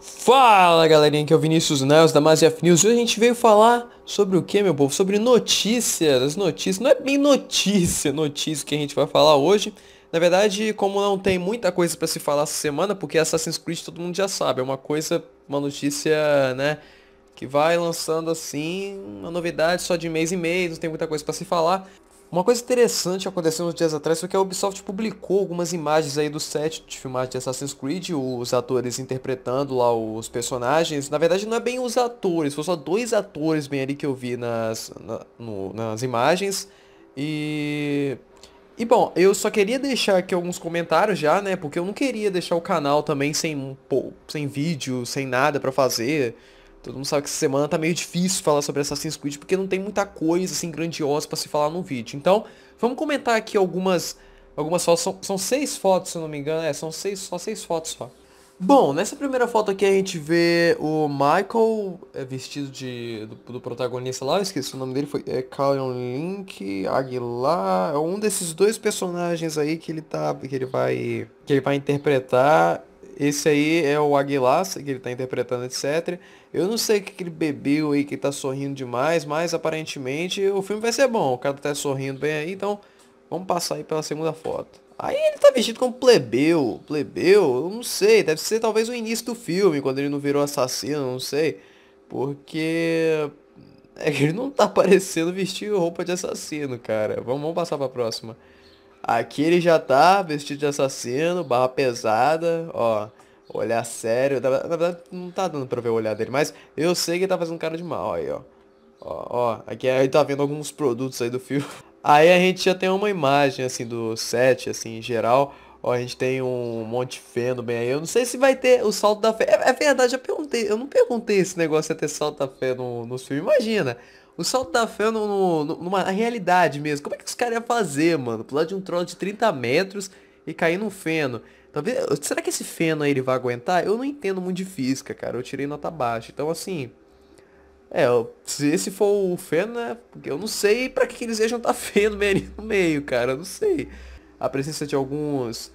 Fala galerinha, aqui é o Vinícius Nels da Masiaf News e hoje a gente veio falar sobre o que meu povo? Sobre notícias, notícias, não é bem notícia, notícia que a gente vai falar hoje Na verdade, como não tem muita coisa para se falar essa semana, porque Assassin's Creed todo mundo já sabe É uma coisa, uma notícia, né, que vai lançando assim, uma novidade só de mês em mês, não tem muita coisa para se falar uma coisa interessante aconteceu uns dias atrás foi que a Ubisoft publicou algumas imagens aí do set de filmagem de Assassin's Creed, os atores interpretando lá os personagens. Na verdade não é bem os atores, foi só dois atores bem ali que eu vi nas, na, no, nas imagens. E e bom, eu só queria deixar aqui alguns comentários já, né? Porque eu não queria deixar o canal também sem, pô, sem vídeo, sem nada para fazer. Todo mundo sabe que essa semana tá meio difícil falar sobre Assassin's Creed, porque não tem muita coisa assim grandiosa para se falar no vídeo. Então, vamos comentar aqui algumas algumas fotos. São, são seis fotos, se eu não me engano. É, são seis, só seis fotos só. Bom, nessa primeira foto aqui a gente vê o Michael é, vestido de, do, do protagonista lá, eu esqueci o nome dele, foi é Calion Link, Aguilar, é um desses dois personagens aí que ele tá, que ele vai, que ele vai interpretar esse aí é o Aguilar, que ele está interpretando, etc. Eu não sei o que ele bebeu aí, que está sorrindo demais, mas aparentemente o filme vai ser bom. O cara tá sorrindo bem aí, então vamos passar aí pela segunda foto. Aí ele tá vestido como plebeu. Plebeu? Eu não sei. Deve ser talvez o início do filme, quando ele não virou assassino, não sei. Porque. É que ele não tá parecendo vestir roupa de assassino, cara. Vamos, vamos passar pra próxima. Aqui ele já tá vestido de assassino, barra pesada, ó. Olhar sério. Na verdade, não tá dando pra ver o olhar dele, mas eu sei que ele tá fazendo cara de mal aí, ó. Ó, ó. Aqui aí tá vendo alguns produtos aí do filme. Aí a gente já tem uma imagem, assim, do set, assim, em geral. Ó, a gente tem um monte de feno bem aí. Eu não sei se vai ter o salto da fé. É, é verdade, eu perguntei. Eu não perguntei esse negócio ia ter salto da fé no, nos filmes. Imagina. O salto da fé no, no, numa realidade mesmo. Como é que os caras iam fazer, mano? Pular de um trono de 30 metros e cair num feno. Talvez, será que esse feno aí ele vai aguentar? Eu não entendo muito de física, cara. Eu tirei nota baixa. Então, assim... É, se esse for o feno, né? Eu não sei para que eles iam juntar feno ali no meio, cara. Eu não sei. A presença de alguns...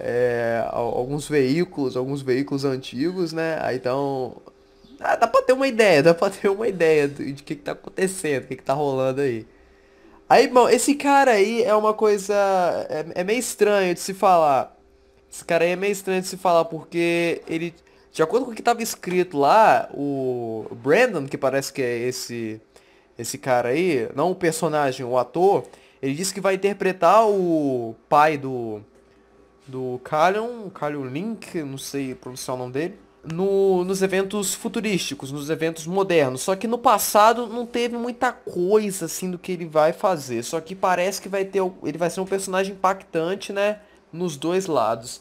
É, alguns veículos, alguns veículos antigos, né? Aí então Dá, ah, dá pra ter uma ideia, dá pra ter uma ideia de o que, que tá acontecendo, o que, que tá rolando aí. Aí, bom, esse cara aí é uma coisa. É, é meio estranho de se falar. Esse cara aí é meio estranho de se falar, porque ele. De acordo com o que tava escrito lá, o Brandon, que parece que é esse. Esse cara aí, não o personagem, o ator, ele disse que vai interpretar o pai do. Do Calion, Calion Link, não sei pronunciar o nome dele no, nos eventos futurísticos, nos eventos modernos. Só que no passado não teve muita coisa assim do que ele vai fazer. Só que parece que vai ter, ele vai ser um personagem impactante, né? Nos dois lados.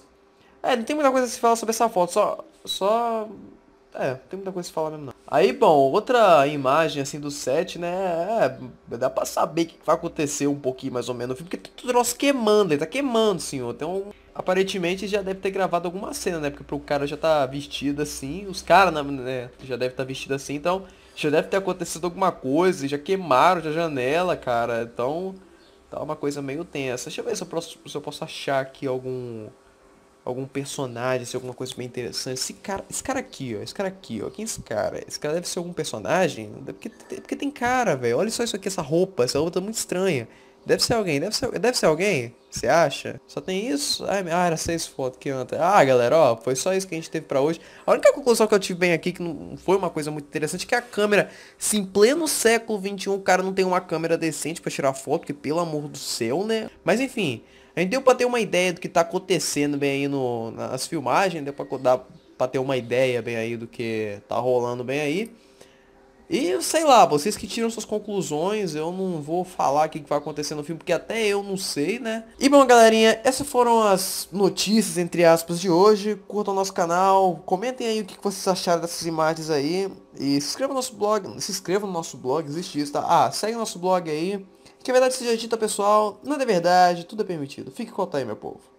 É, não tem muita coisa a se falar sobre essa foto, só, só é, não tem muita coisa que falar mesmo não. Aí, bom, outra imagem assim do set, né? É, é dá pra saber o que vai acontecer um pouquinho mais ou menos no filme, porque tudo nosso queimando, ele tá queimando, senhor. Então, aparentemente já deve ter gravado alguma cena, né? Porque o cara já tá vestido assim, os caras, né, né, já deve estar tá vestido assim, então já deve ter acontecido alguma coisa, já queimaram já a janela, cara. Então, tá uma coisa meio tensa. Deixa eu ver se eu posso, se eu posso achar aqui algum algum personagem, se alguma coisa bem interessante. Esse cara, esse cara aqui, ó. Esse cara aqui, ó. Quem é esse cara? Esse cara deve ser algum personagem? Porque, porque tem cara, velho. Olha só isso aqui, essa roupa. Essa roupa tá muito estranha. Deve ser alguém, deve ser, deve ser alguém, você acha? Só tem isso? Ai, ah, era seis fotos que ontem. Ah, galera, ó, foi só isso que a gente teve pra hoje. A única conclusão que eu tive bem aqui, que não foi uma coisa muito interessante, é que a câmera, se em pleno século XXI o cara não tem uma câmera decente pra tirar foto, que pelo amor do céu, né? Mas enfim, a gente deu para ter uma ideia do que tá acontecendo bem aí no, nas filmagens, deu para dar ter uma ideia bem aí do que tá rolando bem aí. E sei lá, vocês que tiram suas conclusões, eu não vou falar o que vai acontecer no filme, porque até eu não sei, né? E bom, galerinha, essas foram as notícias, entre aspas, de hoje. Curtam nosso canal, comentem aí o que vocês acharam dessas imagens aí. E se inscreva no nosso blog, se inscreva no nosso blog, existe isso, tá? Ah, segue nosso blog aí. Que a verdade seja dita, pessoal, nada é verdade, tudo é permitido. Fique com o meu povo.